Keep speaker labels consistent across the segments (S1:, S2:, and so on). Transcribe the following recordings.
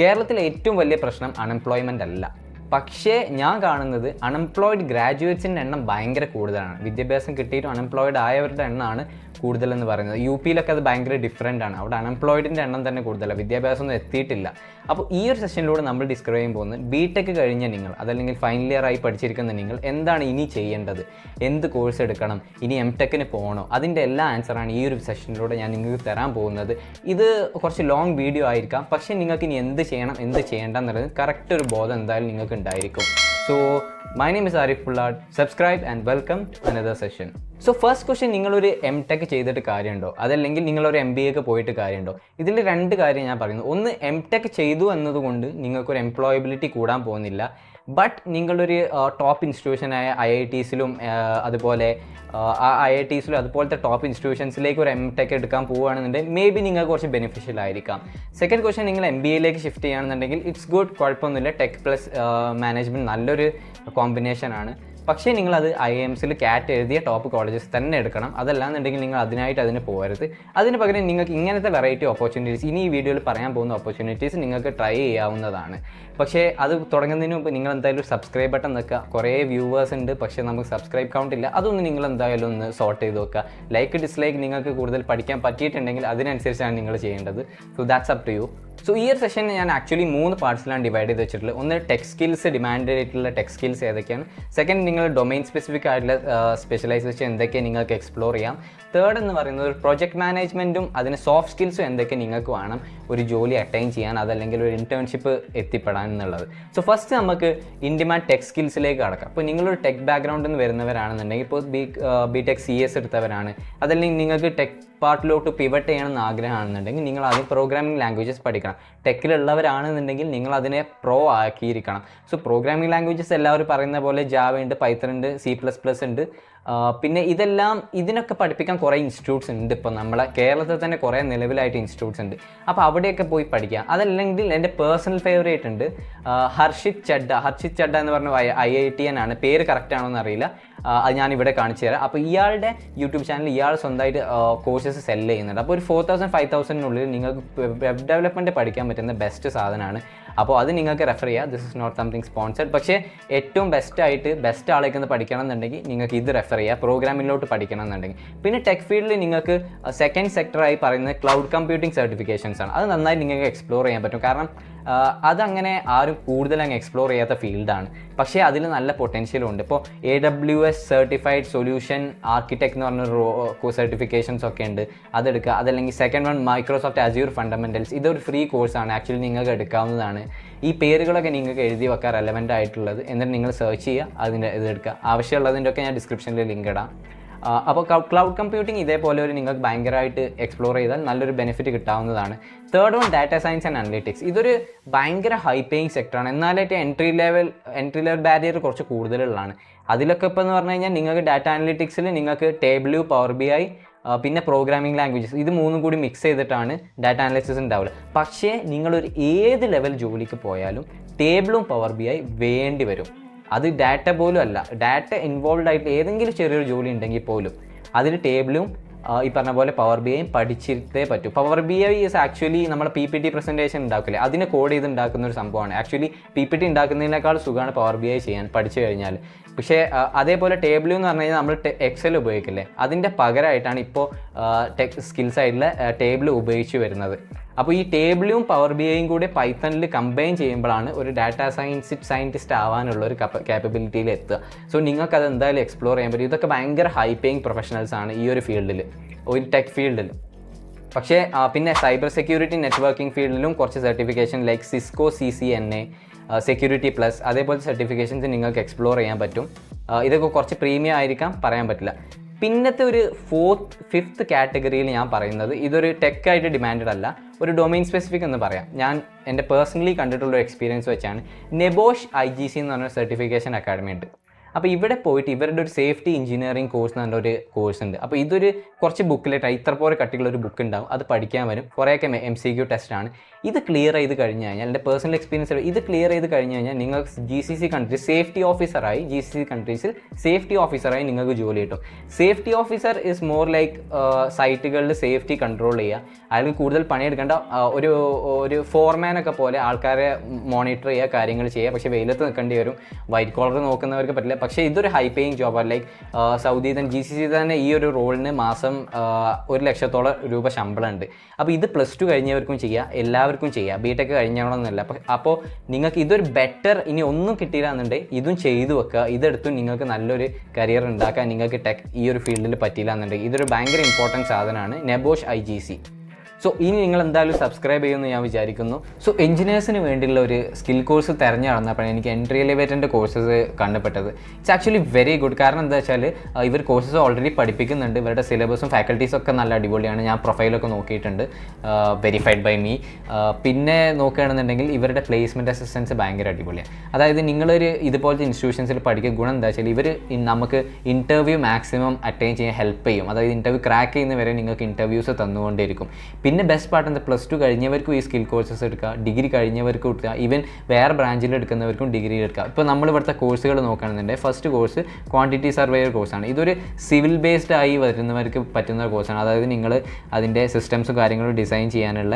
S1: കേരളത്തിലെ ഏറ്റവും വലിയ പ്രശ്നം അൺഎംപ്ലോയ്മെൻ്റ് അല്ല പക്ഷേ ഞാൻ കാണുന്നത് അൺഎംപ്ലോയിഡ് ഗ്രാജുവേറ്റ്സിൻ്റെ എണ്ണം ഭയങ്കര കൂടുതലാണ് വിദ്യാഭ്യാസം കിട്ടിയിട്ട് അൺഎംപ്ലോയിഡ് ആയവരുടെ എണ്ണമാണ് കൂടുതലെന്ന് പറയുന്നത് യു പിയിലൊക്കെ അത് ഭയങ്കര ഡിഫറെൻ്റ് ആണ് അവിടെ അൺഎംപ്ലോയിഡിൻ്റെ എണ്ണം തന്നെ കൂടുതലാണ് വിദ്യാഭ്യാസം ഒന്നും എത്തിയിട്ടില്ല അപ്പോൾ ഈ ഒരു സെഷനിലൂടെ നമ്മൾ ഡിസ്ക്രൈബ് ചെയ്യാൻ പോകുന്നത് ബി ടെക് കഴിഞ്ഞ നിങ്ങൾ അതല്ലെങ്കിൽ ഫൈനൽ ഇയർ ആയി പഠിച്ചിരിക്കുന്ന നിങ്ങൾ എന്താണ് ഇനി ചെയ്യേണ്ടത് എന്ത് കോഴ്സ് എടുക്കണം ഇനി എം ടെക്കിന് പോകണോ അതിൻ്റെ എല്ലാ ആൻസറാണ് ഈ ഒരു സെഷനിലൂടെ ഞാൻ നിങ്ങൾക്ക് തരാൻ പോകുന്നത് ഇത് കുറച്ച് ലോങ് വീഡിയോ ആയിരിക്കാം പക്ഷേ നിങ്ങൾക്ക് ഇനി എന്ത് ചെയ്യണം എന്ത് ചെയ്യേണ്ട എന്നുള്ളത് കറക്റ്റ് ഒരു ബോധം എന്തായാലും നിങ്ങൾക്ക് ഉണ്ടായിരിക്കും so my name is Arif Pullad subscribe and welcome another session so first question നിങ്ങളൊരു എം ടെക് ചെയ്തിട്ട് കാര്യമുണ്ടോ അതല്ലെങ്കിൽ നിങ്ങളൊരു എം ബി എക്ക് പോയിട്ട് കാര്യമുണ്ടോ ഇതിൽ രണ്ട് കാര്യം ഞാൻ പറയുന്നു ഒന്ന് എം ടെക് ചെയ്തു എന്നതുകൊണ്ട് നിങ്ങൾക്കൊരു എംപ്ലോയബിലിറ്റി കൂടാൻ പോകുന്നില്ല ബട്ട് നിങ്ങളൊരു ടോപ്പ് ഇൻസ്റ്റിറ്റ്യൂഷനായ ഐ ഐ ടീസിലും അതുപോലെ ആ ഐ ഐ ടീസിലും അതുപോലത്തെ ടോപ്പ് ഇൻസ്റ്റിറ്റ്യൂഷൻസിലേക്ക് ഒരു എം ടെക് എടുക്കാൻ പോവുകയാണെന്നുണ്ടെങ്കിൽ മേ ബി നിങ്ങൾക്ക് കുറച്ച് ബെനിഫിഷ്യൽ ആയിരിക്കാം സെക്കൻഡ് ക്വസ്റ്റ്യൻ നിങ്ങൾ എം ബി എയിലേക്ക് ഷിഫ്റ്റ് ചെയ്യുകയാണെന്നുണ്ടെങ്കിൽ ഇറ്റ്സ് ഗുഡ് കുഴപ്പമൊന്നുമില്ല ടെക് പ്ലസ് മാനേജ്മെൻറ്റ് നല്ലൊരു കോമ്പിനേഷനാണ് പക്ഷേ നിങ്ങൾ അത് ഐ എംസിൽ കാറ്റ് എഴുതിയ ടോപ്പ് കോളേജസ് തന്നെ എടുക്കണം അതല്ലാന്നുണ്ടെങ്കിൽ നിങ്ങൾ അതിനായിട്ട് അതിന് പോകരുത് അതിന് പകരം നിങ്ങൾക്ക് ഇങ്ങനത്തെ വെറൈറ്റി ഓപ്പർച്യൂണിറ്റീസ് ഇനി ഈ വീഡിയോയിൽ പറയാൻ പോകുന്ന ഓപ്പർച്യൂണിറ്റീസ് നിങ്ങൾക്ക് ട്രൈ ചെയ്യാവുന്നതാണ് പക്ഷേ അത് തുടങ്ങുന്നതിന് മുമ്പ് നിങ്ങൾ എന്തായാലും സബ്സ്ക്രൈബ് ബട്ടൺ നിൽക്കുക കുറേ വ്യൂവേഴ്സ് ഉണ്ട് പക്ഷേ നമുക്ക് സബ്സ്ക്രൈബ് കൗണ്ട് ഇല്ല അതൊന്ന് നിങ്ങൾ എന്തായാലും ഒന്ന് സോർട്ട് ചെയ്ത് വെക്കുക ലൈക്ക് ഡിസ്ലൈക്ക് നിങ്ങൾക്ക് കൂടുതൽ പഠിക്കാൻ പറ്റിയിട്ടുണ്ടെങ്കിൽ അതിനനുസരിച്ചാണ് നിങ്ങൾ ചെയ്യേണ്ടത് so that's up to you so ഈ ഒരു സെഷൻ ഞാൻ ആക്ച്വലി മൂന്ന് പാർട്സിലാണ് ഡിവൈഡ് ചെയ്ത് വെച്ചിട്ടുള്ളത് ഒന്ന് ടെക് സ്കിൽസ് ഡിമാൻഡ് ആയിട്ടുള്ള ടെക് സ്കിൽസ് ഏതൊക്കെയാണ് സെക്കൻഡ് നിങ്ങൾ ഡൊമൈൻ സ്പെസിഫിക് ആയിട്ടുള്ള സ്പെഷ്യലൈസേഷൻ എന്തൊക്കെ നിങ്ങൾക്ക് എക്സ്പ്ലോർ ചെയ്യാം തേർഡ് എന്ന് പറയുന്നത് ഒരു പ്രൊജക്ട് മാനേജ്മെൻറ്റും അതിന് സോഫ്റ്റ് സ്കിൽസും എന്തൊക്കെ നിങ്ങൾക്ക് വേണം ഒരു ജോലി അറ്റൈൻ ചെയ്യാൻ അതല്ലെങ്കിൽ ഒരു ഇൻറ്റേൺഷിപ്പ് എത്തിപ്പെടാൻ എന്നുള്ളത് സോ ഫസ്റ്റ് നമുക്ക് ഇൻഡിമാൻഡ് ടെക് സ്കിൽസിലേക്ക് കടക്കാം അപ്പോൾ നിങ്ങളൊരു ടെക് ബാക്ക്ഗ്രൗണ്ടിൽ നിന്ന് വരുന്നവരാണെന്നുണ്ടെങ്കിൽ ഇപ്പോൾ B B tech C S എടുത്തവരാണ് അതല്ലെങ്കിൽ നിങ്ങൾക്ക് ടെക് പാർട്ടിലോട്ട് പിവട്ട് ചെയ്യണമെന്ന് ആഗ്രഹമാണെന്നുണ്ടെങ്കിൽ നിങ്ങൾ ആദ്യം പ്രോഗ്രാമിംഗ് ലാംഗ്വേജസ് പഠിക്കണം ടെക്കിലുള്ളവരാണെന്നുണ്ടെങ്കിൽ നിങ്ങൾ അതിനെ പ്രോ ആക്കിയിരിക്കണം സോ പ്രോഗ്രാമിംഗ് ലാംഗ്വേജസ് എല്ലാവരും പറയുന്ന പോലെ ജാവ ഉണ്ട് പൈത്തൺ ഉണ്ട് സി പ്ലസ് പ്ലസ് ഉണ്ട് പിന്നെ ഇതെല്ലാം ഇതിനൊക്കെ പഠിപ്പിക്കാൻ കുറേ ഇൻസ്റ്റിറ്റ്യൂട്ട്സ് ഉണ്ട് ഇപ്പോൾ നമ്മളെ കേരളത്തിൽ തന്നെ കുറേ നിലവിലായിട്ട് ഇൻസ്റ്റിറ്റ്യൂട്ട്സ് ഉണ്ട് അപ്പോൾ അവിടെയൊക്കെ പോയി പഠിക്കാം അതല്ലെങ്കിൽ എൻ്റെ പേഴ്സണൽ ഫേവറേറ്റ് ഉണ്ട് ഹർഷിത് ചഡ്ഡ ഹർഷിത് ചഡ്ഡ എന്ന് പറഞ്ഞ ഐ ഐ ടി എൻ ആണ് പേര് കറക്റ്റ് ആണോ എന്നറിയില്ല അത് ഞാൻ ഇവിടെ കാണിച്ചു തരാം അപ്പോൾ ഇയാളുടെ യൂട്യൂബ് ചാനൽ ഇയാൾ സ്വന്തമായിട്ട് കോഴ്സസ് സെല്ല് ചെയ്യുന്നുണ്ട് അപ്പോൾ ഒരു ഫോർ തൗസൻഡ് ഫൈവ് തൗസൻഡിനുള്ളിൽ നിങ്ങൾക്ക് വെബ് ഡെവലപ്മെൻറ്റ് പഠിക്കാൻ പറ്റുന്ന ബെസ്റ്റ് സാധനമാണ് അപ്പോൾ അത് നിങ്ങൾക്ക് റെഫർ ചെയ്യാം this is not something sponsored പക്ഷേ ഏറ്റവും ബെസ്റ്റായിട്ട് ബെസ്റ്റ് ആളേക്ക് ഒന്ന് പഠിക്കണം എന്നുണ്ടെങ്കിൽ നിങ്ങൾക്ക് ഇത് റെഫർ ചെയ്യാം പ്രോഗ്രാമിലോട്ട് പഠിക്കണം എന്നുണ്ടെങ്കിൽ പിന്നെ ടെക് ഫീൽഡിൽ നിങ്ങൾക്ക് സെക്കൻഡ് uh, സെക്ടറായി പറയുന്നത് ക്ലൗഡ് കമ്പ്യൂട്ടിംഗ് സർട്ടിഫിക്കേഷൻസ് ആണ് അത് നന്നായി നിങ്ങൾക്ക് എക്സ്പ്ലോർ ചെയ്യാൻ പറ്റും കാരണം അതങ്ങനെ ആരും കൂടുതൽ അങ്ങ് എക്സ്പ്ലോർ ചെയ്യാത്ത ഫീൽഡാണ് പക്ഷേ അതിൽ നല്ല പൊട്ടൻഷ്യലും ഉണ്ട് ഇപ്പോൾ A W S certified solution architect എന്ന് പറഞ്ഞ റോ സർട്ടിഫിക്കേഷൻസ് ഒക്കെ ഉണ്ട് അതെടുക്കുക അതല്ലെങ്കിൽ second one Microsoft Azure fundamentals ഇതൊരു ഫ്രീ കോഴ്സാണ് ആക്ച്വലി നിങ്ങൾക്ക് എടുക്കാവുന്നതാണ് ഈ പേരുകളൊക്കെ നിങ്ങൾക്ക് എഴുതി വെക്കാൻ റെലവൻ്റ് ആയിട്ടുള്ളത് എന്നിട്ട് നിങ്ങൾ സെർച്ച് ചെയ്യുക അതിൻ്റെ ഇതെടുക്കുക ആവശ്യമുള്ളതിൻ്റെ ഒക്കെ ഞാൻ ഡിസ്ക്രിപ്ഷനിൽ ലിങ്ക് ഇടാം അപ്പോൾ ക്ലൗഡ് കമ്പ്യൂട്ടിംഗ് ഇതേപോലെ ഒരു നിങ്ങൾക്ക് ഭയങ്കരമായിട്ട് എക്സ്പ്ലോർ ചെയ്താൽ നല്ലൊരു ബെനിഫിറ്റ് കിട്ടാവുന്നതാണ് third one data science and analytics ഇതൊരു ഭയങ്കര ഹൈ പേയിങ് സെക്ടറാണ് എന്നാലായിട്ട് entry level entry level barrier കുറച്ച് കൂടുതലുള്ളതാണ് അതിലൊക്കെ ഇപ്പോൾ എന്ന് പറഞ്ഞു കഴിഞ്ഞാൽ നിങ്ങൾക്ക് ഡാറ്റ അനലിറ്റിക്സിൽ നിങ്ങൾക്ക് ടേബിൾ പവർ ബി ഐ പിന്നെ പ്രോഗ്രാമിംഗ് ലാംഗ്വേജസ് ഇത് മൂന്നും കൂടി മിക്സ് ചെയ്തിട്ടാണ് ഡാറ്റ അനലിസിസ് ഉണ്ടാവുക പക്ഷേ നിങ്ങളൊരു ഏത് ലെവൽ ജോലിക്ക് പോയാലും ടേബിളും പവർ ബി ആയി വേണ്ടി വരും അത് ഡാറ്റ പോലും അല്ല ഡാറ്റ ഇൻവോൾവ് ആയിട്ട് ഏതെങ്കിലും ചെറിയൊരു ജോലി ഉണ്ടെങ്കിൽ പോലും അതിൽ ടേബിളും ഈ പറഞ്ഞ പോലെ പവർ ബി ഐയും പഠിച്ചിട്ടേ പറ്റൂ power B I is actually നമ്മൾ പി പി ടി പ്രസൻറ്റേഷൻ ഉണ്ടാക്കില്ലേ അതിനെ കോഡ് ചെയ്ത് ഉണ്ടാക്കുന്ന ഒരു സംഭവമാണ് ആക്ച്വലി പി പി ടി ഉണ്ടാക്കുന്നതിനേക്കാൾ സുഖമാണ് പവർ ബി ഐ ചെയ്യാൻ പഠിച്ചു കഴിഞ്ഞാൽ പക്ഷേ അതേപോലെ ടേബിളും എന്ന് പറഞ്ഞു കഴിഞ്ഞാൽ നമ്മൾ എക്സൽ ഉപയോഗിക്കില്ലേ അതിൻ്റെ പകരമായിട്ടാണ് ഇപ്പോൾ ടെക് സ്കിൽസ് ആയിട്ടുള്ള ടേബിൾ ഉപയോഗിച്ച് വരുന്നത് അപ്പോൾ ഈ ടേബിളും പവർ ബി ഐയും കൂടി പൈത്തണിൽ കമ്പൈൻ ചെയ്യുമ്പോഴാണ് ഒരു ഡാറ്റാ സയൻസ് സയൻറ്റിസ്റ്റ് ആവാനുള്ള ഒരു കാപ്പബിലിറ്റിയിൽ എത്തുക സോ നിങ്ങൾക്കത് എന്തായാലും എക്സ്പ്ലോർ ചെയ്യാൻ പറ്റും ഇതൊക്കെ ഭയങ്കര ഹൈ പേയിങ് പ്രൊഫഷണൽസ് ആണ് ഈ ഒരു ഫീൽഡിൽ ഒരു ടെക് ഫീൽഡിൽ പക്ഷേ പിന്നെ സൈബർ സെക്യൂരിറ്റി നെറ്റ്വർക്കിംഗ് ഫീൽഡിലും കുറച്ച് certification like Cisco C C N A security plus അതേപോലെ സർട്ടിഫിക്കേഷൻസ് നിങ്ങൾക്ക് എക്സ്പ്ലോർ ചെയ്യാൻ പറ്റും ഇതൊക്കെ കുറച്ച് പ്രീമിയം ആയിരിക്കാം പറയാൻ പറ്റില്ല പിന്നത്തെ ഒരു ഫോർത്ത് ഫിഫ്ത്ത് കാറ്റഗറിയിൽ ഞാൻ പറയുന്നത് ഇതൊരു ടെക്കായിട്ട് ഡിമാൻഡഡ് അല്ല ഒരു ഡൊമൈൻ സ്പെസിഫിക് എന്ന് പറയാം ഞാൻ എൻ്റെ പേഴ്സണലി കണ്ടിട്ടുള്ള എക്സ്പീരിയൻസ് വെച്ചാണ് നെബോഷ് ഐ ജി സി എന്ന് പറഞ്ഞ സർട്ടിഫിക്കേഷൻ അക്കാഡമി ഉണ്ട് അപ്പോൾ ഇവിടെ പോയിട്ട് ഇവരുടെ ഒരു സേഫ്റ്റി എഞ്ചിനീയറിംഗ് കോഴ്സ് എന്ന് പറഞ്ഞൊരു കോഴ്സ് ഉണ്ട് അപ്പോൾ ഇതൊരു കുറച്ച് ബുക്കിലേറ്റായി ഇത്ര പോലെ കട്ടിയുള്ള ഒരു ബുക്ക് ഉണ്ടാവും അത് പഠിക്കാൻ വരും കുറേയൊക്കെ എം സി ക്യൂ ടെസ്റ്റാണ് ഇത് ക്ലിയർ ചെയ്ത് കഴിഞ്ഞ് കഴിഞ്ഞാൽ എൻ്റെ പേഴ്സണൽ എക്സ്പീരിയൻസ് ഇത് ക്ലിയർ ചെയ്ത് കഴിഞ്ഞ് കഴിഞ്ഞാൽ നിങ്ങൾക്ക് G C C country safety ഓഫീസറായി ജി സി സി കൺട്രീസിൽ സേഫ്റ്റി ഓഫീസറായി നിങ്ങൾക്ക് ജോലി കിട്ടും safety officer is more like സൈറ്റുകളിൽ സേഫ്റ്റി കൺട്രോൾ ചെയ്യുക അല്ലെങ്കിൽ കൂടുതൽ പണിയെടുക്കേണ്ട ഒരു ഒരു ഫോർമാനൊക്കെ പോലെ ആൾക്കാരെ മോണിറ്റർ ചെയ്യുക കാര്യങ്ങൾ ചെയ്യുക പക്ഷേ വെയിലത്ത് നിൽക്കേണ്ടി വരും വൈറ്റ് കോളർ നോക്കുന്നവർക്ക് പറ്റില്ല പക്ഷേ ഇതൊരു ഹൈ പേയിങ് ജോബാണ് ലൈക്ക് സൗദി തന്നെ ജി സി സി തന്നെ ഈ ഒരു റോളിന് മാസം ഒരു ലക്ഷത്തോളം രൂപ ശമ്പളമുണ്ട് അപ്പോൾ ഇത് പ്ലസ് ടു കഴിഞ്ഞവർക്കും ചെയ്യാം എല്ലാവർക്കും ചെയ്യാം ബി ടെക് കഴിഞ്ഞണമെന്നില്ല അപ്പോൾ നിങ്ങൾക്ക് ഇതൊരു ബെറ്റർ ഇനി ഒന്നും കിട്ടിയില്ലാന്നുണ്ടെങ്കിൽ ഇതും ചെയ്തു വെക്കുക ഇതെടുത്തും നിങ്ങൾക്ക് നല്ലൊരു കരിയർ ഉണ്ടാക്കാൻ നിങ്ങൾക്ക് ടെക് ഈ ഒരു ഫീൽഡിൽ പറ്റിയില്ല എന്നുണ്ടെങ്കിൽ ഇതൊരു ഭയങ്കര ഇമ്പോർട്ടൻറ്റ് സാധനമാണ് NEBOSH I G C so ഇനി നിങ്ങൾ എന്തായാലും സബ്സ്ക്രൈബ് ചെയ്യുമെന്ന് ഞാൻ വിചാരിക്കുന്നു സോ എഞ്ചിനീയേഴ്സിന് വേണ്ടിയുള്ള ഒരു സ്കിൽ കോഴ്സ് തിരഞ്ഞു നടന്നപ്പോൾ എനിക്ക് എൻട്രി ലെവേറ്റൻ്റെ കോഴ്സസ് കണ്ടപ്പെട്ടത് ഇറ്റ്സ് ആക്ച്വലി വെരി ഗുഡ് കാരണം എന്താ വെച്ചാൽ ഇവർ കോഴ്സസ് ഓൾറെഡി പഠിപ്പിക്കുന്നുണ്ട് ഇവരുടെ സിലബസും ഫാക്കൽറ്റീസും ഒക്കെ നല്ല അടിപൊളിയാണ് ഞാൻ പ്രൊഫൈലൊക്കെ നോക്കിയിട്ടുണ്ട് വെരിഫൈഡ് ബൈ മീ പിന്നെ നോക്കുകയാണെന്നുണ്ടെങ്കിൽ ഇവരുടെ പ്ലേസ്മെൻറ്റ് അസിസ്റ്റൻസ് ഭയങ്കര അടിപൊളിയാണ് അതായത് നിങ്ങളൊരു ഇതുപോലത്തെ ഇൻസ്റ്റിറ്റ്യൂഷൻസിൽ പഠിക്കുന്ന ഗുണം എന്താ വെച്ചാൽ ഇവർ നമുക്ക് ഇൻ്റർവ്യൂ മാക്സിമം അറ്റൈൻ ചെയ്യാൻ ഹെൽപ്പ് ചെയ്യും അതായത് ഇൻ്റർവ്യൂ ക്രാക്ക് ചെയ്യുന്നവരെ നിങ്ങൾക്ക് ഇൻ്റർവ്യൂസ് തന്നുകൊണ്ടിരിക്കും പിന്നെ ബെസ്റ്റ് പാർട്ട് എന്താ പ്ലസ് ടു കഴിഞ്ഞവർക്കും ഈ സ്കിൽ കോഴ്സസ് എടുക്കുക ഡിഗ്രി കഴിഞ്ഞവർക്കും എടുക്കുക ഈവൻ വേറെ ബ്രാഞ്ചിൽ എടുക്കുന്നവർക്കും ഡിഗ്രി എടുക്കുക ഇപ്പോൾ നമ്മൾ ഇവിടുത്തെ കോഴ്സുകൾ നോക്കുകയാണെന്നുണ്ടെങ്കിൽ ഫസ്റ്റ് കോഴ്സ് ക്വാണ്ടിറ്റി സർവേയർ കോഴ്സാണ് ഇതൊരു സിവിൽ ബേസ്ഡ് ആയി വരുന്നവർക്ക് പറ്റുന്ന കോഴ്സാണ് അതായത് നിങ്ങൾ അതിൻ്റെ സിസ്റ്റംസും കാര്യങ്ങളും ഡിസൈൻ ചെയ്യാനുള്ള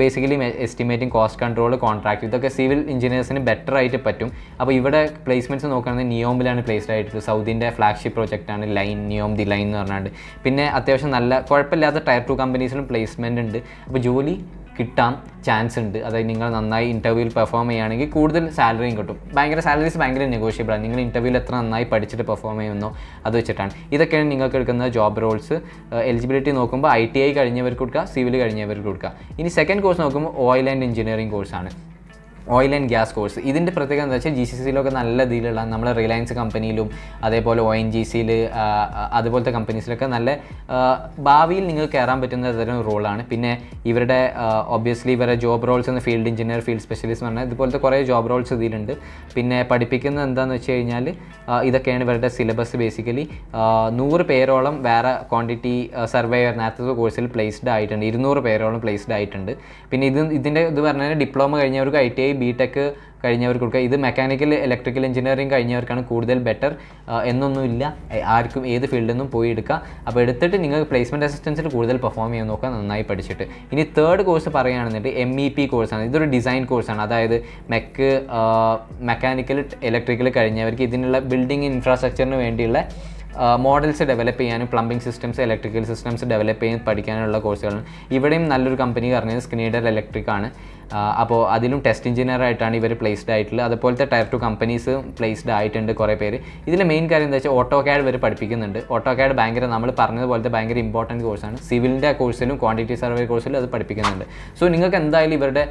S1: basically estimating cost control contract ഇതൊക്കെ സിവിൽ എഞ്ചിനീയേഴ്സിന് ബെറ്റർ ആയിട്ട് പറ്റും അപ്പോൾ ഇവിടെ പ്ലേസ്മെൻറ്റ്സ് നോക്കുകയാണെങ്കിൽ നിയോമിലാണ് പ്ലേസ്ഡ് ആയിട്ടുള്ളത് സൗദിൻ്റെ ഫ്ലാഗ്ഷിപ്പ് പ്രോജക്റ്റാണ് ലൈൻ നിയോം ദി ലൈൻ എന്ന് പറഞ്ഞാണ്ട് പിന്നെ അത്യാവശ്യം നല്ല കുഴപ്പമില്ലാത്ത ടയർ ടു കമ്പനി കമ്പനീസിലും പ്ലേസ്മെൻ്റ് ഉണ്ട് അപ്പോൾ ജോലി കിട്ടാൻ ചാൻസ് ഉണ്ട് അതായത് നിങ്ങൾ നന്നായി ഇൻ്റർവ്യൂവിൽ പെർഫോം ചെയ്യുകയാണെങ്കിൽ കൂടുതൽ സാലറിയും കിട്ടും ഭയങ്കര സാലറീസ് ഭയങ്കര ആണ് നിങ്ങൾ ഇൻ്റർവ്യൂവിൽ എത്ര നന്നായി പഠിച്ചിട്ട് പെർഫോം ചെയ്യുന്നോ അത് വെച്ചിട്ടാണ് ഇതൊക്കെയാണ് നിങ്ങൾക്ക് എടുക്കുന്ന ജോബ് റോൾസ് എലിജിബിലിറ്റി നോക്കുമ്പോൾ ഐ ടി ഐ കഴിഞ്ഞവർക്ക് കൊടുക്കുക സിവിൽ കഴിഞ്ഞവർക്ക് കൊടുക്കുക ഇനി സെക്കൻഡ് കോഴ്സ് നോക്കുമ്പോൾ ഓയിൽ ആൻഡ് എഞ്ചിനീയറിംഗ് കോഴ്സാണ് ഓയിൽ ആൻഡ് ഗ്യാസ് കോഴ്സ് ഇതിൻ്റെ പ്രത്യേകത എന്താ വെച്ചാൽ ജി സി സിയിലൊക്കെ നല്ല രീതിയിലുള്ള നമ്മുടെ റിലയൻസ് കമ്പനിയിലും അതേപോലെ ഒ എൻ ജി സിയിൽ അതുപോലത്തെ കമ്പനീസിലൊക്കെ നല്ല ഭാവിയിൽ നിങ്ങൾക്ക് കയറാൻ പറ്റുന്ന തരം റോളാണ് പിന്നെ ഇവരുടെ ഒബ്വിയസ്ലി ഇവരുടെ ജോബ് റോൾസ് എന്ന ഫീൽഡ് എഞ്ചിനീയർ ഫീൽഡ് സ്പെഷ്യലിസ്റ്റ് പറഞ്ഞാൽ ഇതുപോലത്തെ കുറേ ജോബ് റോൾസ് ഇതിലുണ്ട് പിന്നെ പഠിപ്പിക്കുന്നത് എന്താണെന്ന് വെച്ച് കഴിഞ്ഞാൽ ഇതൊക്കെയാണ് ഇവരുടെ സിലബസ് ബേസിക്കലി നൂറ് പേരോളം വേറെ ക്വാണ്ടിറ്റി സർവേയർ നേരത്തെ കോഴ്സിൽ പ്ലേസ്ഡ് ആയിട്ടുണ്ട് ഇരുന്നൂറ് പേരോളം പ്ലേസ്ഡ് ആയിട്ടുണ്ട് പിന്നെ ഇത് ഇതിൻ്റെ ഇത് പറഞ്ഞാൽ ഡിപ്ലോമ കഴിഞ്ഞവർക്ക് I T I B tech കഴിഞ്ഞവർക്ക് കൊടുക്കുക ഇത് മെക്കാനിക്കൽ ഇലക്ട്രിക്കൽ എഞ്ചിനീയറിംഗ് കഴിഞ്ഞവർക്കാണ് കൂടുതൽ ബെറ്റർ എന്നൊന്നുമില്ല ആർക്കും ഏത് ഫീൽഡിൽ നിന്നും പോയി എടുക്കുക അപ്പോൾ എടുത്തിട്ട് നിങ്ങൾ പ്ലേസ്മെൻറ്റ് അസിസ്റ്റൻസിൽ കൂടുതൽ പെർഫോം ചെയ്യാൻ നോക്കുക നന്നായി പഠിച്ചിട്ട് ഇനി തേർഡ് കോഴ്സ് പറയുകയാണെന്നുണ്ടെങ്കിൽ എം ഇ പി കോഴ്സാണ് ഇതൊരു ഡിസൈൻ കോഴ്സാണ് അതായത് മെക്ക് മെക്കാനിക്കൽ ഇലക്ട്രിക്കൽ കഴിഞ്ഞവർക്ക് ഇതിനുള്ള ബിൽഡിംഗ് ഇൻഫ്രാസ്ട്രക്ചറിന് വേണ്ടിയുള്ള മോഡൽസ് ഡെവലപ്പ് ചെയ്യാനും plumbing systems electrical systems develop ചെയ്യാൻ പഠിക്കാനുള്ള കോഴ്സുകളാണ് ഇവിടെയും നല്ലൊരു കമ്പനി പറഞ്ഞത് സ്ക്രീഡർ ഇലക്ട്രിക് ആണ് അപ്പോൾ അതിലും ടെസ്റ്റ് എഞ്ചിനീയറായിട്ടാണ് ഇവർ പ്ലേസ്ഡ് ആയിട്ടുള്ളത് അതുപോലത്തെ ടയർ ടു കമ്പനീസ് പ്ലേസ്ഡ് ആയിട്ടുണ്ട് കുറേ പേര് ഇതിൽ മെയിൻ കാര്യം എന്താ വെച്ചാൽ ഓട്ടോ കാഡ് വരെ പഠിപ്പിക്കുന്നുണ്ട് ഓട്ടോ കാഡ് ഭയങ്കര നമ്മൾ പറഞ്ഞതുപോലത്തെ ഭയങ്കര ഇമ്പോർട്ടൻറ്റ് കോഴ്സാണ് സിവിലിൻ്റെ കോഴ്സിലും ക്വാണ്ടിറ്റി സർവേ കോഴ്സിലും അത് പഠിപ്പിക്കുന്നുണ്ട് സോ നിങ്ങൾക്ക് എന്തായാലും ഇവരുടെ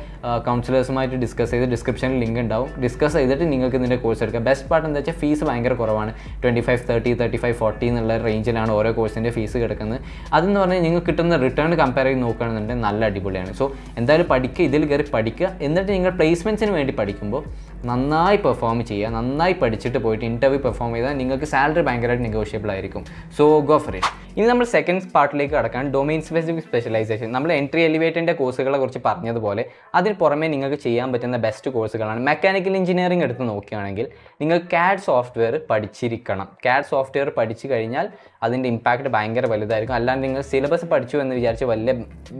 S1: കൗൺസിലേഴ്സുമായിട്ട് ഡിസ്കസ് ചെയ്ത് ഡിസ്ക്രിപ്ഷനിൽ ലിങ്ക് ഉണ്ടാവും ഡിസ്കസ് ചെയ്തിട്ട് നിങ്ങൾക്ക് ഇതിൻ്റെ കോഴ്സ് എടുക്കാം ബെസ്റ്റ് പാർട്ട് എന്താ വെച്ചാൽ ഫീസ് ഭയങ്കര കുറവാണ് twenty five thirty thirty five forty എന്നുള്ള റേഞ്ചിലാണ് ഓരോ കോഴ്സിൻ്റെ ഫീസ് കിടക്കുന്നത് അതെന്ന് പറഞ്ഞാൽ നിങ്ങൾക്ക് കിട്ടുന്ന റിട്ടേൺ കമ്പയർ ചെയ്ത് നോക്കുകയാണെന്നുണ്ടെങ്കിൽ നല്ല അടിപൊളിയാണ് സോ എന്തായാലും പഠിക്കുക ഇതിൽ കയറി പഠിക്കുക എന്നിട്ട് നിങ്ങൾ പ്ലേസ്മെൻറ്റ്സിന് വേണ്ടി പഠിക്കുമ്പോൾ നന്നായി പെർഫോം ചെയ്യുക നന്നായി പഠിച്ചിട്ട് പോയിട്ട് ഇൻ്റർവ്യൂ പെർഫോം ചെയ്താൽ നിങ്ങൾക്ക് സാലറി ഭയങ്കരമായിട്ട് നെഗോഷ്യബിൾ ആയിരിക്കും സോ ഗോ ഫ്രി ഇനി നമ്മൾ സെക്കൻഡ് പാർട്ടിലേക്ക് കടക്കാൻ ഡൊമെയിൻ സ്പെസിഫിക് സ്പെഷ്യലൈസേഷൻ നമ്മൾ എൻട്രി എലിവേറ്റിൻ്റെ കോഴ്സുകളെ കുറിച്ച് പറഞ്ഞതുപോലെ അതിന് പുറമേ നിങ്ങൾക്ക് ചെയ്യാൻ പറ്റുന്ന ബെസ്റ്റ് കോഴ്സുകളാണ് മെക്കാനിക്കൽ എഞ്ചിനീയറിംഗ് എടുത്ത് നോക്കുകയാണെങ്കിൽ നിങ്ങൾ കാഡ് സോഫ്റ്റ്വെയർ പഠിച്ചിരിക്കണം കാഡ് സോഫ്റ്റ്വെയർ പഠിച്ചു കഴിഞ്ഞാൽ അതിൻ്റെ ഇമ്പാക്റ്റ് ഭയങ്കര വലുതായിരിക്കും അല്ലാണ്ട് നിങ്ങൾ സിലബസ് പഠിച്ചു എന്ന് വിചാരിച്ച് വലിയ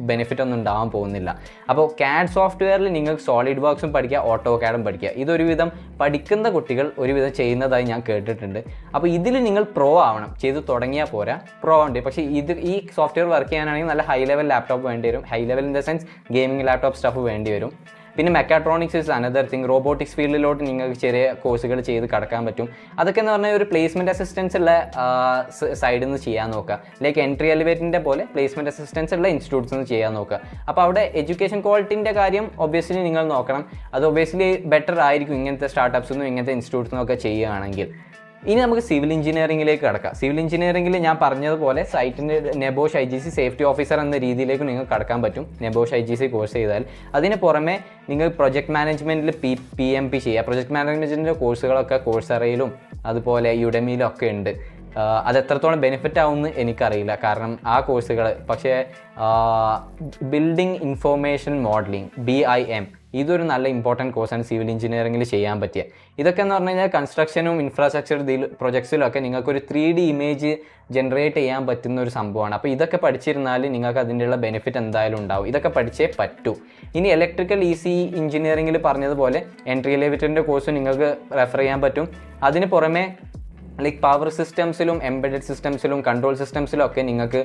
S1: ബെനിഫിറ്റ് ഒന്നും ഉണ്ടാവാൻ പോകുന്നില്ല അപ്പോൾ കാഡ് സോഫ്റ്റ്വെയറിൽ നിങ്ങൾക്ക് സോളിഡ് വർക്ക്സും പഠിക്കുക ഓട്ടോ കാഡും പഠിക്കുക ഇത് ഇതൊരുവിധം പഠിക്കുന്ന കുട്ടികൾ ഒരുവിധം ചെയ്യുന്നതായി ഞാൻ കേട്ടിട്ടുണ്ട് അപ്പോൾ ഇതിൽ നിങ്ങൾ പ്രോ ആവണം ചെയ്തു തുടങ്ങിയാൽ പോരാ പ്രോ ആവേണ്ടി പക്ഷേ ഇത് ഈ സോഫ്റ്റ്വെയർ വർക്ക് ചെയ്യാനാണെങ്കിൽ നല്ല ഹൈ ലെവൽ ലാപ്ടോപ്പ് വേണ്ടി വരും high level in the sense gaming laptop stuff വേണ്ടി വരും പിന്നെ mechatronics is another thing robotics ഫീൽഡിലോട്ട് നിങ്ങൾക്ക് ചെറിയ കോഴ്സുകൾ ചെയ്ത് കടക്കാൻ പറ്റും അതൊക്കെ എന്ന് പറഞ്ഞാൽ ഒരു പ്ലേസ്മെൻറ്റ് അസിസ്റ്റൻസ് ഉള്ള സൈഡിൽ നിന്ന് ചെയ്യാൻ നോക്കുക ലൈക്ക് എൻട്രി എലിവേറ്റിൻ്റെ പോലെ പ്ലേസ്മെൻറ്റ് അസിസ്റ്റൻസ് ഉള്ള ഇൻസ്റ്റിറ്റ്യൂട്ട്സ് നിന്ന് ചെയ്യാൻ നോക്കുക അപ്പോൾ അവിടെ എഡ്യൂക്കേഷൻ ക്വാളിറ്റിൻ്റെ കാര്യം ഒബ്വിയസ്ലി നിങ്ങൾ നോക്കണം അത് ഒബ്വിയസ്ലി ബെറ്റർ ആയിരിക്കും ഇങ്ങനത്തെ സ്റ്റാർട്ടപ്സ് ഒന്നും ഇങ്ങനത്തെ ഇൻസ്റ്റിറ്റ്യൂട്ട്സ് ഒക്കെ ചെയ്യുകയാണെങ്കിൽ ഇനി നമുക്ക് സിവിൽ എഞ്ചിനീയറിംഗിലേക്ക് കടക്കാം സിവിൽ എഞ്ചിനീയറിംഗിൽ ഞാൻ പറഞ്ഞതുപോലെ സൈറ്റിൻ്റെ NEBOSH I G C safety officer എന്ന രീതിയിലേക്ക് നിങ്ങൾക്ക് കടക്കാൻ പറ്റും NEBOSH I G C course ചെയ്താൽ അതിന് പുറമെ നിങ്ങൾ പ്രൊജക്ട് മാനേജ്മെൻറ്റിൽ പി പി എം പി ചെയ്യുക പ്രൊജക്ട് മാനേജ്മെൻറ്റിൻ്റെ കോഴ്സുകളൊക്കെ കോഴ്സ് അറിയിലും അതുപോലെ യുഡമിയിലും ഒക്കെ ഉണ്ട് അത് എത്രത്തോളം ബെനിഫിറ്റ് ആവുമെന്ന് എനിക്കറിയില്ല കാരണം ആ കോഴ്സുകൾ പക്ഷേ building information modelling B I M ഇതൊരു നല്ല ഇമ്പോർട്ടൻറ്റ് കോഴ്സാണ് സിവിൽ എഞ്ചിനീയറിംഗിൽ ചെയ്യാൻ പറ്റിയ ഇതൊക്കെ എന്ന് പറഞ്ഞു കഴിഞ്ഞാൽ കൺസ്ട്രക്ഷനും ഇൻഫ്രാസ്ട്രക്ചർ പ്രൊജക്ട്സിലും ഒക്കെ നിങ്ങൾക്കൊരു ത്രീ ഡി ഇമേജ് ജനറേറ്റ് ചെയ്യാൻ പറ്റുന്ന ഒരു സംഭവമാണ് അപ്പോൾ ഇതൊക്കെ പഠിച്ചിരുന്നാൽ നിങ്ങൾക്ക് അതിൻ്റെയുള്ള ബെനിഫിറ്റ് എന്തായാലും ഉണ്ടാവും ഇതൊക്കെ പഠിച്ചേ പറ്റൂ ഇനി ഇലക്ട്രിക്കൽ ഇ സി എഞ്ചിനീയറിംഗിൽ പറഞ്ഞതുപോലെ എൻട്രി ലെവിറ്ററിൻ്റെ കോഴ്സ് നിങ്ങൾക്ക് റെഫർ ചെയ്യാൻ പറ്റും അതിന് പുറമെ ലൈക്ക് പവർ സിസ്റ്റംസിലും എംബഡഡ് സിസ്റ്റംസിലും കൺട്രോൾ സിസ്റ്റംസിലും ഒക്കെ നിങ്ങൾക്ക്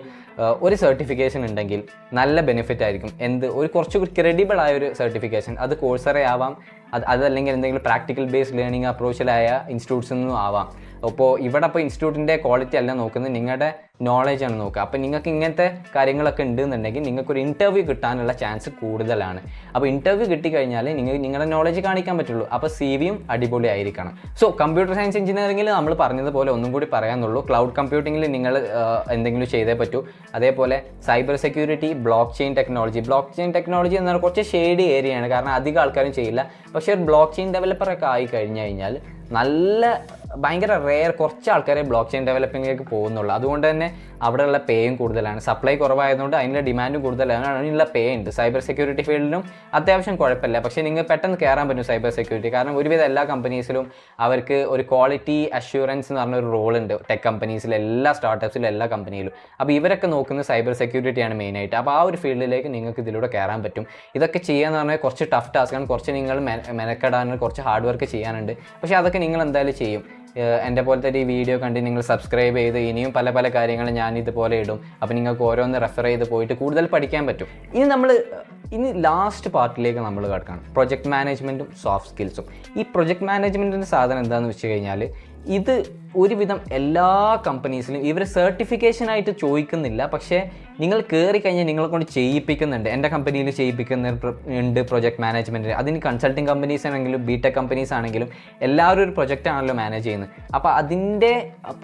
S1: ഒരു സർട്ടിഫിക്കേഷൻ ഉണ്ടെങ്കിൽ നല്ല ബെനിഫിറ്റ് ആയിരിക്കും എന്ത് ഒരു കുറച്ച് ക്രെഡിബിൾ ആയ ഒരു സർട്ടിഫിക്കേഷൻ അത് കോഴ്സറേ ആവാം അത് അതല്ലെങ്കിൽ എന്തെങ്കിലും പ്രാക്ടിക്കൽ ബേസ്ഡ് ലേണിംഗ് അപ്രോച്ചിലായ ഇൻസ്റ്റിറ്റ്യൂട്ട്സ് ഒന്നും ആവാം അപ്പോൾ ഇവിടെ ഇപ്പോൾ ഇൻസ്റ്റിറ്റ്യൂട്ടിൻ്റെ ക്വാളിറ്റി അല്ല നോക്കുന്നത് നിങ്ങളുടെ നോളേജ് ആണ് നോക്കുക അപ്പോൾ നിങ്ങൾക്ക് ഇങ്ങനത്തെ കാര്യങ്ങളൊക്കെ ഉണ്ടെന്നുണ്ടെങ്കിൽ നിങ്ങൾക്കൊരു ഇൻ്റർവ്യൂ കിട്ടാനുള്ള ചാൻസ് കൂടുതലാണ് അപ്പോൾ ഇൻ്റർവ്യൂ കിട്ടിക്കഴിഞ്ഞാൽ നിങ്ങൾ നിങ്ങളുടെ നോളേജ് കാണിക്കാൻ പറ്റുള്ളൂ അപ്പോൾ സി വിയും ആയിരിക്കണം സോ കമ്പ്യൂട്ടർ സയൻസ് എഞ്ചിനീയറിംഗിൽ നമ്മൾ പറഞ്ഞതുപോലെ ഒന്നും കൂടി പറയാനുള്ളൂ ക്ലൗഡ് കമ്പ്യൂട്ടിങ്ങിൽ നിങ്ങൾ എന്തെങ്കിലും ചെയ്തേ പറ്റൂ അതേപോലെ cyber security blockchain technology blockchain technology എന്ന് പറഞ്ഞാൽ കുറച്ച് ഷെയ്ഡ് ഏരിയയാണ് കാരണം അധികം ആൾക്കാരും ചെയ്യില്ല പക്ഷേ ഒരു ബ്ലോക്ക് ചെയിൻ ഡെവലപ്പറൊക്കെ ആയി കഴിഞ്ഞു കഴിഞ്ഞാൽ നല്ല ഭയങ്കര റെയർ കുറച്ച് ആൾക്കാരെ ബ്ലോക്ക് ചെയിൻ ഡെവലപ്പിങ്ങിലേക്ക് പോകുന്നുള്ളൂ അതുകൊണ്ട് തന്നെ അവിടെയുള്ള പേയും കൂടുതലാണ് സപ്ലൈ കുറവായതുകൊണ്ട് അതിൻ്റെ ഡിമാൻഡും കൂടുതലാണ് അതിനുള്ള പേ ഉണ്ട് സൈബർ സെക്യൂരിറ്റി ഫീൽഡിലും അത്യാവശ്യം കുഴപ്പമില്ല പക്ഷേ നിങ്ങൾ പെട്ടെന്ന് കയറാൻ പറ്റും സൈബർ സെക്യൂരിറ്റി കാരണം ഒരുവിധ എല്ലാ കമ്പനീസിലും അവർക്ക് ഒരു ക്വാളിറ്റി അഷ്യൂറൻസ് എന്ന് പറഞ്ഞൊരു റോൾ ഉണ്ട് ടെക് കമ്പനീസിലെ എല്ലാ സ്റ്റാർട്ടപ്പ്സിലും എല്ലാ കമ്പനിയിലും അപ്പോൾ ഇവരൊക്കെ നോക്കുന്നത് സൈബർ സെക്യൂരിറ്റിയാണ് മെയിനായിട്ട് അപ്പോൾ ആ ഒരു ഫീൽഡിലേക്ക് നിങ്ങൾക്ക് ഇതിലൂടെ കയറാൻ പറ്റും ഇതൊക്കെ ചെയ്യാന്ന് പറഞ്ഞാൽ കുറച്ച് ടഫ് ടാസ്ക്കാണ് കുറച്ച് നിങ്ങൾ മെനക്കെടാനും കുറച്ച് ഹാർഡ് വർക്ക് ചെയ്യാനുണ്ട് പക്ഷേ അതൊക്കെ നിങ്ങൾ എന്തായാലും ചെയ്യും എൻ്റെ പോലത്തെ ഈ വീഡിയോ കണ്ട് നിങ്ങൾ സബ്സ്ക്രൈബ് ചെയ്ത് ഇനിയും പല പല കാര്യങ്ങൾ ഞാൻ ഇതുപോലെ ഇടും അപ്പോൾ നിങ്ങൾക്ക് ഓരോന്ന് റെഫർ ചെയ്ത് പോയിട്ട് കൂടുതൽ പഠിക്കാൻ പറ്റും ഇനി നമ്മൾ ഇനി ലാസ്റ്റ് പാർട്ടിലേക്ക് നമ്മൾ കിടക്കണം പ്രൊജക്ട് മാനേജ്മെൻറ്റും സോഫ്റ്റ് സ്കിൽസും ഈ പ്രൊജക്ട് മാനേജ്മെൻറ്റിൻ്റെ സാധനം എന്താണെന്ന് വെച്ച് കഴിഞ്ഞാൽ ഇത് ഒരുവിധം എല്ലാ കമ്പനീസിലും ഇവർ സർട്ടിഫിക്കേഷനായിട്ട് ചോദിക്കുന്നില്ല പക്ഷേ നിങ്ങൾ കയറി കഴിഞ്ഞാൽ നിങ്ങളെ കൊണ്ട് ചെയ്യിപ്പിക്കുന്നുണ്ട് എൻ്റെ കമ്പനിയിൽ ചെയ്യിപ്പിക്കുന്ന ഉണ്ട് പ്രൊജക്ട് മാനേജ്മെൻറ്റ് അതിന് കൺസൾട്ടിങ് കമ്പനീസ് ആണെങ്കിലും ബി ടെക് കമ്പനീസ് ആണെങ്കിലും എല്ലാവരും ഒരു പ്രൊജക്റ്റ് ആണല്ലോ മാനേജ് ചെയ്യുന്നത് അപ്പോൾ അതിൻ്റെ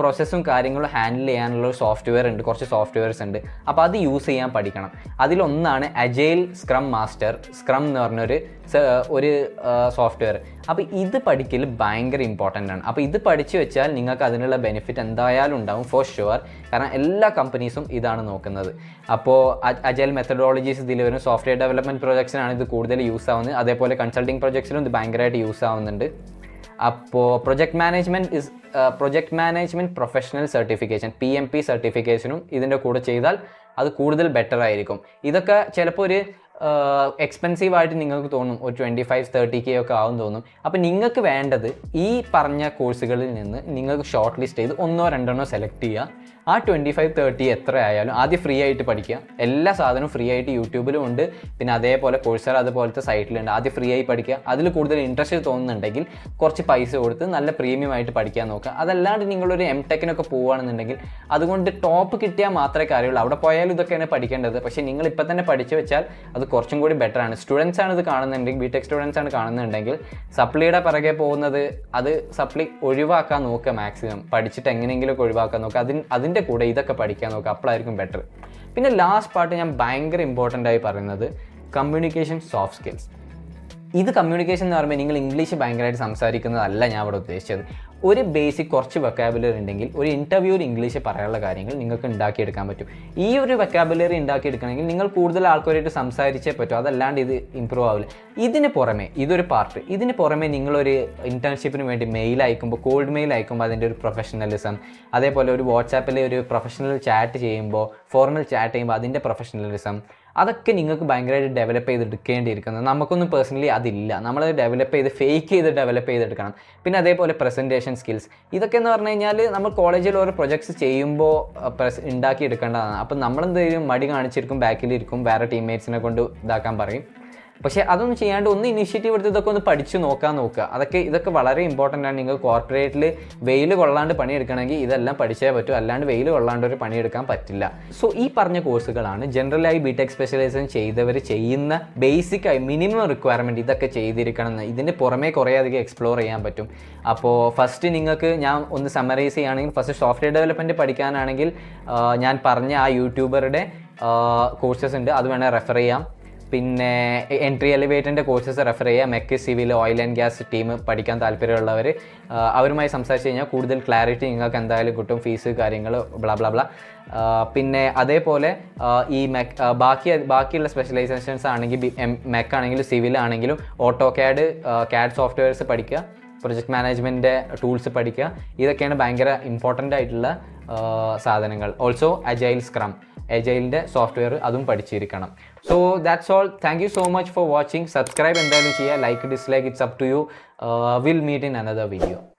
S1: പ്രോസസ്സും കാര്യങ്ങളും ഹാൻഡിൽ ചെയ്യാനുള്ള ഒരു സോഫ്റ്റ്വെയർ ഉണ്ട് കുറച്ച് സോഫ്റ്റ്വെയർസ് ഉണ്ട് അപ്പോൾ അത് യൂസ് ചെയ്യാൻ പഠിക്കണം അതിലൊന്നാണ് അജൈൽ സ്ക്രം മാസ്റ്റർ സ്ക്രം എന്ന് പറഞ്ഞൊരു ഒരു സോഫ്റ്റ്വെയർ അപ്പോൾ ഇത് പഠിക്കൽ ഭയങ്കര ഇമ്പോർട്ടൻ്റ് ആണ് അപ്പോൾ ഇത് പഠിച്ചു വെച്ചാൽ നിങ്ങൾ നിങ്ങൾക്ക് അതിനുള്ള ബെനിഫിറ്റ് എന്തായാലും ഉണ്ടാവും ഫോർ ഷുവർ കാരണം എല്ലാ കമ്പനീസും ഇതാണ് നോക്കുന്നത് അപ്പോൾ അജൽ മെത്തഡോളജീസ് ഇതിൽ വരും സോഫ്റ്റ്വെയർ ഡെവലപ്മെൻറ്റ് പ്രൊജക്ട്സിനാണ് ഇത് കൂടുതൽ യൂസ് ആവുന്നത് അതേപോലെ കൺസൾട്ടിങ് പ്രൊജക്ട്സിലും ഇത് ഭയങ്കരമായിട്ട് യൂസ് ആവുന്നുണ്ട് അപ്പോൾ project management is project management professional certification P M P സർട്ടിഫിക്കേഷനും ഇതിൻ്റെ കൂടെ ചെയ്താൽ അത് കൂടുതൽ ബെറ്റർ ആയിരിക്കും ഇതൊക്കെ ചിലപ്പോൾ ഒരു ആയിട്ട് നിങ്ങൾക്ക് തോന്നും ഒരു ട്വൻറ്റി ഫൈവ് തേർട്ടി കെ ഒക്കെ ആവും തോന്നും അപ്പോൾ നിങ്ങൾക്ക് വേണ്ടത് ഈ പറഞ്ഞ കോഴ്സുകളിൽ നിന്ന് നിങ്ങൾക്ക് ഷോർട്ട് ലിസ്റ്റ് ചെയ്ത് ഒന്നോ രണ്ടെണ്ണോ സെലക്ട് ചെയ്യുക ആ ട്വൻറ്റി ഫൈവ് തേർട്ടി എത്ര ആയാലും ആദ്യം ഫ്രീ ആയിട്ട് പഠിക്കുക എല്ലാ സാധനവും ഫ്രീ ആയിട്ട് യൂട്യൂബിലും ഉണ്ട് പിന്നെ അതേപോലെ കോഴ്സുകൾ അതുപോലത്തെ സൈറ്റിലുണ്ട് ആദ്യം ഫ്രീ ആയി പഠിക്കുക അതിൽ കൂടുതൽ ഇൻട്രസ്റ്റ് തോന്നുന്നുണ്ടെങ്കിൽ കുറച്ച് പൈസ കൊടുത്ത് നല്ല പ്രീമിയം ആയിട്ട് പഠിക്കാൻ നോക്കുക അതല്ലാണ്ട് നിങ്ങളൊരു എം ടെക്കിനൊക്കെ പോവുകയാണെന്നുണ്ടെങ്കിൽ അതുകൊണ്ട് ടോപ്പ് കിട്ടിയാൽ മാത്രമേ കാര്യമുള്ളൂ അവിടെ പോയാലും ഇതൊക്കെയാണ് പഠിക്കേണ്ടത് പക്ഷേ നിങ്ങൾ ഇപ്പം തന്നെ പഠിച്ചു വെച്ചാൽ അത് കുറച്ചും കൂടി ബെറ്റർ ആണ് സ്റ്റുഡൻസ് ആണ് ഇത് കാണുന്നുണ്ടെങ്കിൽ ബി ടെക് സ്റ്റുഡൻസ് ആണ് കാണുന്നുണ്ടെങ്കിൽ സപ്ലിയുടെ പിറകെ പോകുന്നത് അത് സപ്ലി ഒഴിവാക്കാൻ നോക്കുക മാക്സിമം പഠിച്ചിട്ട് എങ്ങനെയെങ്കിലുമൊക്കെ ഒഴിവാക്കാൻ നോക്കുക അതിന് അതിന് അതിൻ്റെ കൂടെ ഇതൊക്കെ പഠിക്കാൻ നോക്കുക അപ്പോഴായിരിക്കും ബെറ്റർ പിന്നെ ലാസ്റ്റ് പാർട്ട് ഞാൻ ഭയങ്കര ഇമ്പോർട്ടൻ്റ് ആയി പറയുന്നത് കമ്മ്യൂണിക്കേഷൻ സോഫ്റ്റ് സ്കിൽസ് ഇത് കമ്മ്യൂണിക്കേഷൻ എന്ന് പറയുമ്പോൾ നിങ്ങൾ ഇംഗ്ലീഷ് ഭയങ്കരമായിട്ട് സംസാരിക്കുന്നതല്ല ഞാൻ ഇവിടെ ഉദ്ദേശിച്ചത് ഒരു ബേസിക് കുറച്ച് വെക്കാബുലറി ഉണ്ടെങ്കിൽ ഒരു ഇൻ്റർവ്യൂവിൽ ഇംഗ്ലീഷ് പറയാനുള്ള കാര്യങ്ങൾ നിങ്ങൾക്ക് ഉണ്ടാക്കിയെടുക്കാൻ പറ്റും ഈ ഒരു വെക്കാബുലറി ഉണ്ടാക്കിയെടുക്കണമെങ്കിൽ നിങ്ങൾ കൂടുതൽ ആൾക്കാരായിട്ട് സംസാരിച്ചേ പറ്റും അതല്ലാണ്ട് ഇത് ഇമ്പ്രൂവ് ആവില്ല ഇതിന് പുറമെ ഇതൊരു പാർട്ട് ഇതിന് പുറമെ നിങ്ങളൊരു ഇൻറ്റേൺഷിപ്പിന് വേണ്ടി മെയിൽ അയക്കുമ്പോൾ കോൾഡ് മെയിൽ അയക്കുമ്പോൾ അതിൻ്റെ ഒരു പ്രൊഫഷണലിസം അതേപോലെ ഒരു വാട്സാപ്പിലെ ഒരു പ്രൊഫഷണൽ ചാറ്റ് ചെയ്യുമ്പോൾ ഫോർമൽ ചാറ്റ് ചെയ്യുമ്പോൾ അതിൻ്റെ പ്രൊഫഷണലിസം അതൊക്കെ നിങ്ങൾക്ക് ഭയങ്കരമായിട്ട് ഡെവലപ്പ് ചെയ്തെടുക്കേണ്ടിയിരിക്കുന്നത് നമുക്കൊന്നും പേഴ്സണലി അതില്ല നമ്മൾ ഡെവലപ്പ് ചെയ്ത് ഫേക്ക് ചെയ്ത് ഡെവലപ്പ് ചെയ്തെടുക്കണം പിന്നെ അതേപോലെ പ്രസൻറ്റേഷൻ സ്കിൽസ് ഇതൊക്കെ എന്ന് പറഞ്ഞു കഴിഞ്ഞാൽ നമ്മൾ കോളേജിൽ ഓരോ പ്രൊജക്ട്സ് ചെയ്യുമ്പോൾ പ്രസ് ഉണ്ടാക്കിയെടുക്കേണ്ടതാണ് അപ്പം നമ്മളെന്തെങ്കിലും മടി കാണിച്ചിരിക്കും ബാക്കിലിരിക്കും വേറെ ടീംമേറ്റ്സിനെ കൊണ്ട് ഇതാക്കാൻ പറയും പക്ഷേ അതൊന്നും ചെയ്യാണ്ട് ഒന്ന് ഇനിഷ്യേറ്റീവ് എടുത്ത് ഇതൊക്കെ ഒന്ന് പഠിച്ചു നോക്കാൻ നോക്കുക അതൊക്കെ ഇതൊക്കെ വളരെ ഇമ്പോർട്ടൻ്റ് ആണ് നിങ്ങൾ കോർപ്പറേറ്റിൽ വെയിൽ കൊള്ളാണ്ട് പണിയെടുക്കണമെങ്കിൽ ഇതെല്ലാം പഠിച്ചേ പറ്റൂ അല്ലാണ്ട് വെയിൽ കൊള്ളാണ്ട് ഒരു പണിയെടുക്കാൻ പറ്റില്ല സോ ഈ പറഞ്ഞ കോഴ്സുകളാണ് ജനറലായി ബി ടെക് സ്പെഷ്യലൈസേഷൻ ചെയ്തവർ ചെയ്യുന്ന ബേസിക് ആയി മിനിമം റിക്വയർമെൻറ്റ് ഇതൊക്കെ ചെയ്തിരിക്കണം എന്ന് ഇതിൻ്റെ പുറമേ കുറേ അധികം എക്സ്പ്ലോർ ചെയ്യാൻ പറ്റും അപ്പോൾ ഫസ്റ്റ് നിങ്ങൾക്ക് ഞാൻ ഒന്ന് സമറൈസ് ചെയ്യുകയാണെങ്കിൽ ഫസ്റ്റ് സോഫ്റ്റ്വെയർ ഡെവലപ്മെൻറ്റ് പഠിക്കാനാണെങ്കിൽ ഞാൻ പറഞ്ഞ ആ യൂട്യൂബറുടെ കോഴ്സസ് ഉണ്ട് അത് വേണേൽ റെഫർ ചെയ്യാം പിന്നെ എൻട്രി എലിവേറ്ററിൻ്റെ കോഴ്സസ് റെഫർ ചെയ്യുക mech civil oil and gas team പഠിക്കാൻ താല്പര്യമുള്ളവർ അവരുമായി സംസാരിച്ച് കഴിഞ്ഞാൽ കൂടുതൽ ക്ലാരിറ്റി നിങ്ങൾക്ക് എന്തായാലും കിട്ടും ഫീസ് കാര്യങ്ങൾ ബ്ലാ ബ്ലാ ബ്ലാ പിന്നെ അതേപോലെ ഈ മെക് ബാക്കി ബാക്കിയുള്ള സ്പെഷ്യലൈസേഷൻസ് ആണെങ്കിൽ മെക്ക് ആണെങ്കിലും സിവിൽ ആണെങ്കിലും ഓട്ടോ ക്യാഡ് ക്യാഡ് സോഫ്റ്റ്വെയർസ് പഠിക്കുക പ്രൊജക്ട് മാനേജ്മെൻറ്റിൻ്റെ ടൂൾസ് പഠിക്കുക ഇതൊക്കെയാണ് ഭയങ്കര ഇമ്പോർട്ടൻ്റ് ആയിട്ടുള്ള സാധനങ്ങൾ ഓൾസോ അജൈൽ സ്ക്രം എജൈലിൻ്റെ സോഫ്റ്റ്വെയർ അതും പഠിച്ചിരിക്കണം So that's all. Thank you so much for watching. Subscribe and then like, dislike, it's up to you. Uh, we'll meet in another video.